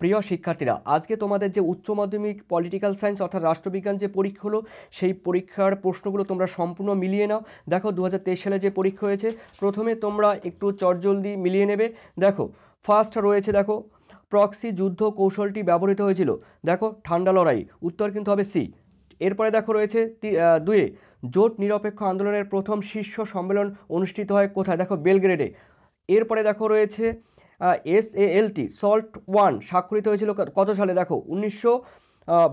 প্রিয় শিক্ষার্থীরা আজকে তোমাদের যে উচ্চ মাধ্যমিক পলিটিক্যাল সায়েন্স অর্থাৎ রাষ্ট্রবিজ্ঞান যে পরীক্ষা হলো সেই পরীক্ষার প্রশ্নগুলো তোমরা সম্পূর্ণ মিলিয়ে নাও দেখো দু সালে যে পরীক্ষা হয়েছে প্রথমে তোমরা একটু চটজলদি মিলিয়ে নেবে দেখো ফার্স্ট রয়েছে দেখো প্রক্সি যুদ্ধ কৌশলটি ব্যবহৃত হয়েছিল দেখো ঠান্ডা লড়াই উত্তর কিন্তু হবে সি এরপরে দেখো রয়েছে দুয়ে জোট নিরপেক্ষ আন্দোলনের প্রথম শীর্ষ সম্মেলন অনুষ্ঠিত হয় কোথায় দেখো বেলগ্রেডে এরপরে দেখো রয়েছে S A LT SALT one স্বাক্ষরিত হয়েছিল কত সালে দেখো উনিশশো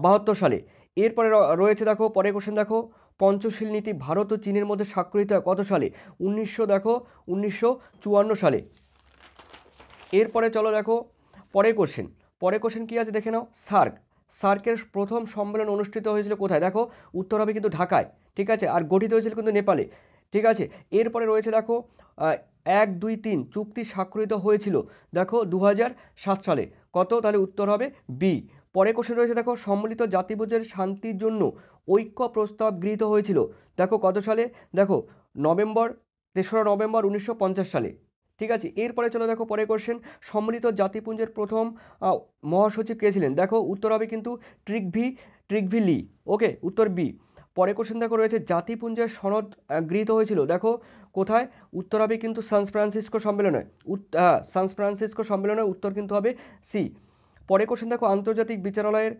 বাহাত্তর সালে এরপরে রয়েছে দেখো পরে কোশ্চেন দেখো পঞ্চশীল নীতি ভারত ও চীনের মধ্যে স্বাক্ষরিত হয় কত সালে উনিশশো দেখো উনিশশো সালে এরপরে চলো দেখো পরে কোশ্চেন পরে কোশ্চেন কী আছে দেখে নাও সার্ক সার্কের প্রথম সম্মেলন অনুষ্ঠিত হয়েছিল কোথায় দেখো উত্তর হবে কিন্তু ঢাকায় ঠিক আছে আর গঠিত হয়েছিল কিন্তু নেপালে ঠিক আছে এরপরে রয়েছে দেখো এক দুই তিন চুক্তি স্বাক্ষরিত হয়েছিল দেখো দু সালে কত তাহলে উত্তর হবে বি পরে কোশ্চেন রয়েছে দেখো সম্মিলিত জাতিভোজের শান্তির জন্য ঐক্য প্রস্তাব গৃহীত হয়েছিল দেখো কত সালে দেখো নভেম্বর তেসরা নভেম্বর উনিশশো সালে ঠিক আছে এরপরে চলো দেখো পরে কোশ্চেন সম্মিলিত জাতিপুঞ্জের প্রথম মহাসচিব কে ছিলেন দেখো উত্তর হবে কিন্তু ট্রিকভি ট্রিকভি লি ওকে উত্তর বি পরে কোশ্চেন দেখো রয়েছে জাতিপুঞ্জের সনদ গৃহীত হয়েছিল দেখো কোথায় উত্তর হবে কিন্তু সান ফ্রান্সিসকো সম্মেলনে হ্যাঁ সান ফ্রান্সিসকো সম্মেলনে উত্তর কিন্তু হবে সি পরে কোশ্চেন দেখো আন্তর্জাতিক বিচারালয়ের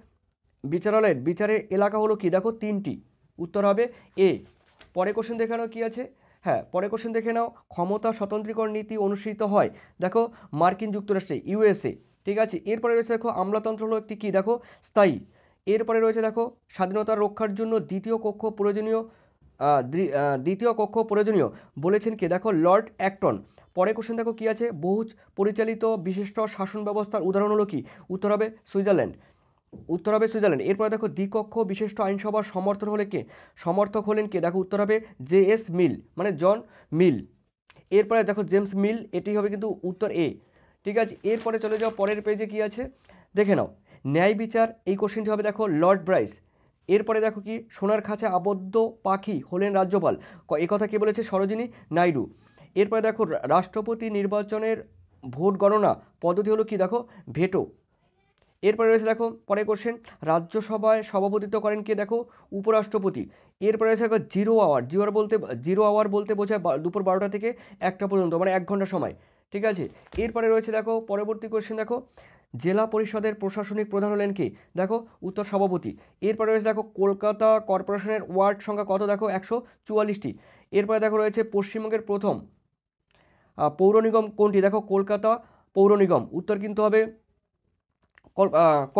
বিচারালয়ের বিচারের এলাকা হলো কি দেখো তিনটি উত্তর হবে এ পরে কোশ্চেন নাও কী আছে হ্যাঁ পরে কোশ্চেন দেখে নাও ক্ষমতা স্বতন্ত্রীকরণ নীতি অনুসৃত হয় দেখো মার্কিন যুক্তরাষ্ট্রে ইউএসএ ঠিক আছে এরপরে রয়েছে দেখো আমলাতন্ত্র হলো একটি কী দেখো স্থায়ী এরপরে রয়েছে দেখো স্বাধীনতা রক্ষার জন্য দ্বিতীয় কক্ষ প্রয়োজনীয় দ্বিতীয় কক্ষ প্রয়োজনীয় বলেছেন কে দেখো লর্ড অ্যাক্টন পরে কোশ্চেন দেখো কী আছে বহু পরিচালিত বিশিষ্ট শাসন ব্যবস্থার উদাহরণ হলো কি উত্তর হবে সুইজারল্যান্ড উত্তর হবে সুইজারল্যান্ড এরপরে দেখো দ্বিকক্ষ বিশিষ্ট আইনসভার সমর্থন হলে কে সমর্থক হলেন কে দেখো উত্তর হবে জে এস মিল মানে জন মিল এরপরে দেখো জেমস মিল এটি হবে কিন্তু উত্তর এ ঠিক আছে এরপরে চলে যাও পরের পেজে কি আছে দেখে নাও ন্যায় বিচার এই কোশ্চেনটি হবে দেখো লর্ড ব্রাইস এরপরে দেখো কি সোনার খাঁচা আবদ্ধ পাখি হলেন রাজ্যপাল এ কথা কে বলেছে সরোজিনী নাইডু এরপরে দেখো রাষ্ট্রপতি নির্বাচনের ভোট গণনা পদ্ধতি হলো কি দেখো ভেটো এরপরে রয়েছে দেখো পরে কোশ্চেন রাজ্যসভায় সভাপতিত্ব করেন কে দেখো উপরাষ্ট্রপতি এরপরে রয়েছে দেখো জিরো আওয়ার জিরো বলতে জিরো আওয়ার বলতে বোঝায় দুপুর বারোটা থেকে একটা পর্যন্ত মানে এক ঘন্টা সময় ঠিক আছে এরপরে রয়েছে দেখো পরবর্তী কোশ্চেন দেখো জেলা পরিষদের প্রশাসনিক প্রধান হলেন কি দেখো উত্তর সভাপতি এরপরে রয়েছে দেখো কলকাতা কর্পোরেশনের ওয়ার্ড সংখ্যা কত দেখো একশো চুয়াল্লিশটি এরপরে দেখো রয়েছে পশ্চিমবঙ্গের প্রথম পৌর নিগম কোনটি দেখো কলকাতা পৌর নিগম উত্তর কিন্তু হবে ক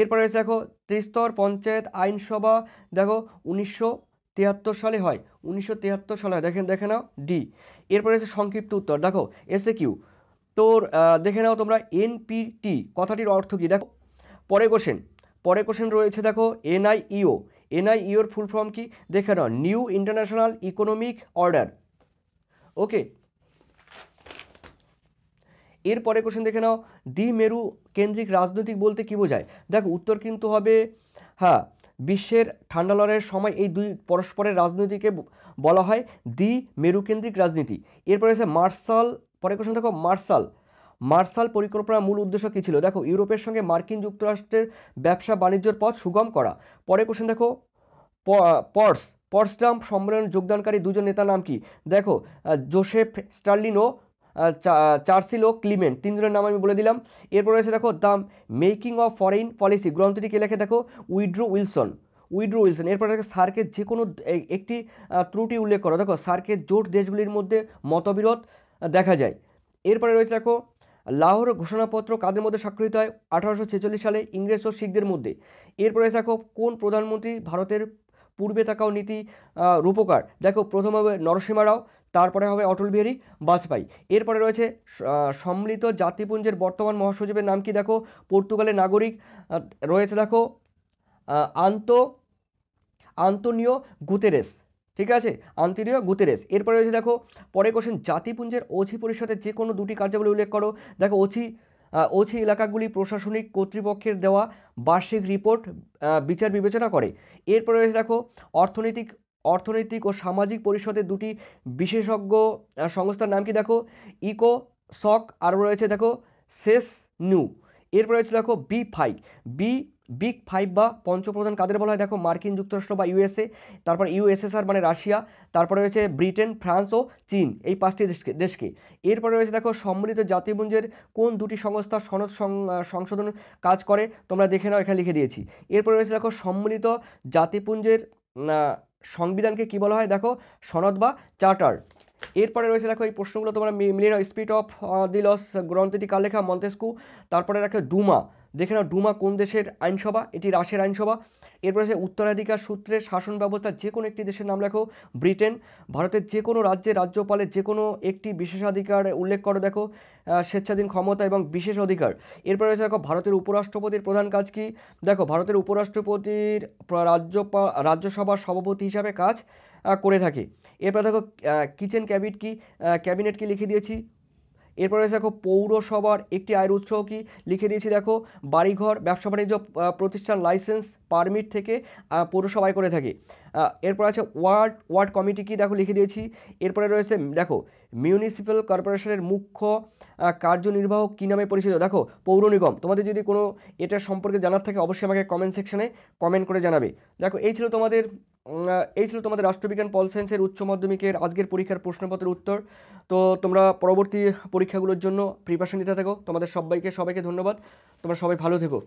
এরপরে রয়েছে দেখো ত্রিস্তর পঞ্চায়েত আইনসভা দেখো উনিশশো তিয়াত্তর সালে হয় উনিশশো সালে হয় দেখেন দেখে নাও ডি এরপরে রয়েছে সংক্ষিপ্ত উত্তর দেখো এসএ কিউ তোর দেখে নাও তোমরা এনপিটি কথাটির অর্থ কী দেখো পরে কোশ্চেন পরে কোশ্চেন রয়েছে দেখো এনআইইও এনআইইওর ফুল ফর্ম কি দেখে নাও new international economic order okay এর এরপরে কোশ্চেন দেখে নাও মেরু কেন্দ্রিক রাজনৈতিক বলতে কী বোঝায় দেখো উত্তর কিন্তু হবে হ্যাঁ বিশ্বের ঠান্ডা লড়াইয়ের সময় এই দুই পরস্পরের রাজনীতিকে বলা হয় দ্বি মেরুকেন্দ্রিক রাজনীতি এরপরে আছে মার্শাল পরে কোশ্চেন দেখো মার্শাল মার্শাল পরিকল্পনার মূল উদ্দেশ্য কী ছিল দেখো ইউরোপের সঙ্গে মার্কিন যুক্তরাষ্ট্রের ব্যবসা বাণিজ্যের পথ সুগম করা পরে কোশ্চেন দেখো পর্স পর্সডাম সম্মেলনে যোগদানকারী দুজন নেতার নাম কি দেখো জোসেফ স্টার্লিন ও চার্সিল ও ক্লিমেন্ট তিনজনের নাম আমি বলে দিলাম এরপরে রয়েছে দেখো the making of foreign policy গ্রন্থটি কে লেখে দেখো উইড্রো উইলসন উইড্রো উইলসন এরপরে দেখো সার্কের যে কোনো একটি ত্রুটি উল্লেখ করো দেখো সার্কের জোট দেশগুলির মধ্যে মতবিরোধ দেখা যায় এরপরে রয়েছে দেখো লাহোর ঘোষণাপত্র কাদের মধ্যে স্বাক্ষরিত হয় আঠারোশো সালে ইংরেজ ও শিখদের মধ্যে এরপরে দেখো কোন প্রধানমন্ত্রী ভারতের পূর্বে থাকাও নীতি রূপকার দেখো প্রথম হবে নরসিংহ রাও তারপরে হবে অটল বিহারী বাজপেয়ী এরপরে রয়েছে সম্মিলিত জাতিপুঞ্জের বর্তমান মহাসচিবের নাম কি দেখো পর্তুগালের নাগরিক রয়েছে দেখো আন্ত আন্তনিও গুতেরেস ঠিক আছে আন্তোনিও গুতেরেস এরপরে রয়েছে দেখো পরে কোশ্চেন জাতিপুঞ্জের ওছি পরিষদের যে কোনো দুটি কার্যাবলী উল্লেখ করো দেখো ওছি ওছি এলাকাগুলি প্রশাসনিক কর্তৃপক্ষের দেওয়া বার্ষিক রিপোর্ট বিচার বিবেচনা করে এরপরে রয়েছে দেখো অর্থনৈতিক অর্থনৈতিক ও সামাজিক পরিষদের দুটি বিশেষজ্ঞ সংস্থার নাম কি দেখো ইকো সক আর রয়েছে দেখো সেস নিউ এরপরে রয়েছে দেখো B five B big five বা পঞ্চপ্রধান কাদের বলা হয় দেখো মার্কিন যুক্তরাষ্ট্র বা ইউএসএ তারপর ইউএসএসআর মানে রাশিয়া তারপরে রয়েছে ব্রিটেন ফ্রান্স ও চীন এই পাঁচটি দেশকে দেশকে এরপরে রয়েছে দেখো সম্মিলিত জাতিপুঞ্জের কোন দুটি সংস্থা সনদ সংশোধন কাজ করে তোমরা দেখে নাও এখানে লিখে দিয়েছি এরপরে রয়েছে দেখো সম্মিলিত জাতিপুঞ্জের সংবিধানকে কি বলা হয় দেখো সনদ বা চার্টার এরপরে রয়েছে দেখো এই প্রশ্নগুলো তোমরা মিলিয়ে স্পিড অফ দি লস গ্রন্থটি কার লেখা মন্তেস্কু তারপরে রাখে ডুমা দেখে নাও ডুমা কোন দেশের আইনসভা এটি রাশের আইনসভা এরপরে আছে উত্তরাধিকার সূত্রে শাসন ব্যবস্থা যে কোনো একটি দেশের নাম লেখো ব্রিটেন ভারতের যে কোনো রাজ্যে রাজ্যপালের যে কোনো একটি বিশেষাধিকার উল্লেখ করো দেখো স্বেচ্ছাধীন ক্ষমতা এবং বিশেষ অধিকার এরপরে রয়েছে দেখো ভারতের উপরাষ্ট্রপতির প্রধান কাজ কি দেখো ভারতের উপরাষ্ট্রপতির রাজ্যপাল রাজ্যসভার সভাপতি হিসাবে কাজ করে থাকে এরপরে দেখো কিচেন ক্যাবিনেট কি ক্যাবিনেট কি লিখে দিয়েছি এরপরে রয়েছে দেখো পৌরসভার একটি আয়ের উৎস কি লিখে দিয়েছি দেখো বাড়িঘর ব্যবসা বাণিজ্য প্রতিষ্ঠান লাইসেন্স পারমিট থেকে পৌরসভায় করে থাকে এরপর আছে ওয়ার্ড ওয়ার্ড কমিটি কি দেখো লিখে দিয়েছি এরপরে রয়েছে দেখো মিউনিসিপ্যাল কর্পোরেশনের মুখ্য কার্যনির্বাহ কী নামে পরিচিত দেখো পৌর নিগম তোমাদের যদি কোনো এটার সম্পর্কে জানার থাকে অবশ্যই আমাকে কমেন্ট সেকশনে কমেন্ট করে জানাবে দেখো এই ছিল তোমাদের এই ছিল তোমাদের রাষ্ট্রবিজ্ঞান পল সায়েন্সের উচ্চ মাধ্যমিকের আজকের পরীক্ষার প্রশ্নপত্রের উত্তর তো তোমরা পরবর্তী পরীক্ষাগুলোর জন্য প্রিপারেশন নিতে থাকো তোমাদের সবাইকে সবাইকে ধন্যবাদ তোমরা সবাই ভালো থেকো